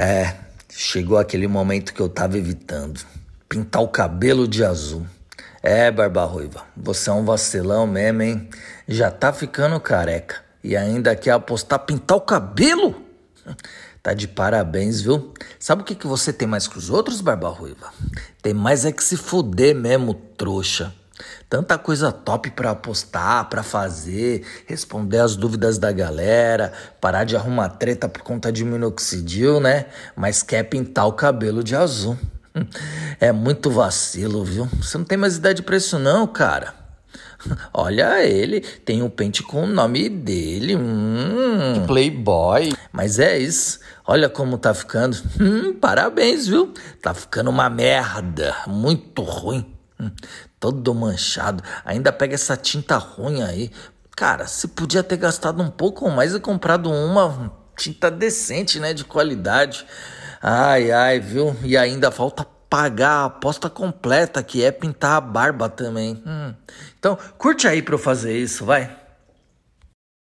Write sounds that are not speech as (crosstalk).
É, chegou aquele momento que eu tava evitando. Pintar o cabelo de azul. É, Barba Ruiva, você é um vacilão mesmo, hein? Já tá ficando careca e ainda quer apostar pintar o cabelo? (laughs) Tá de parabéns, viu? Sabe o que, que você tem mais que os outros, Barba Ruiva? Tem mais é que se fuder mesmo, trouxa. Tanta coisa top para apostar, para fazer, responder as dúvidas da galera, parar de arrumar treta por conta de minoxidil, né? Mas quer pintar o cabelo de azul. (laughs) É muito vacilo, viu? Você não tem mais idade pra isso não, cara. (laughs) Olha ele, tem um pente com o nome dele. Hum. Playboy. Mas é isso. Olha como tá ficando. (laughs) Hum, parabéns, viu? Tá ficando uma merda, muito ruim. Hum, todo manchado, ainda pega essa tinta ruim aí. Cara, se podia ter gastado um pouco mais e comprado uma tinta decente, né, de qualidade. Ai, ai, viu? E ainda falta pagar a aposta completa, que é pintar a barba também. Hum. Então, curte aí para eu fazer isso, vai.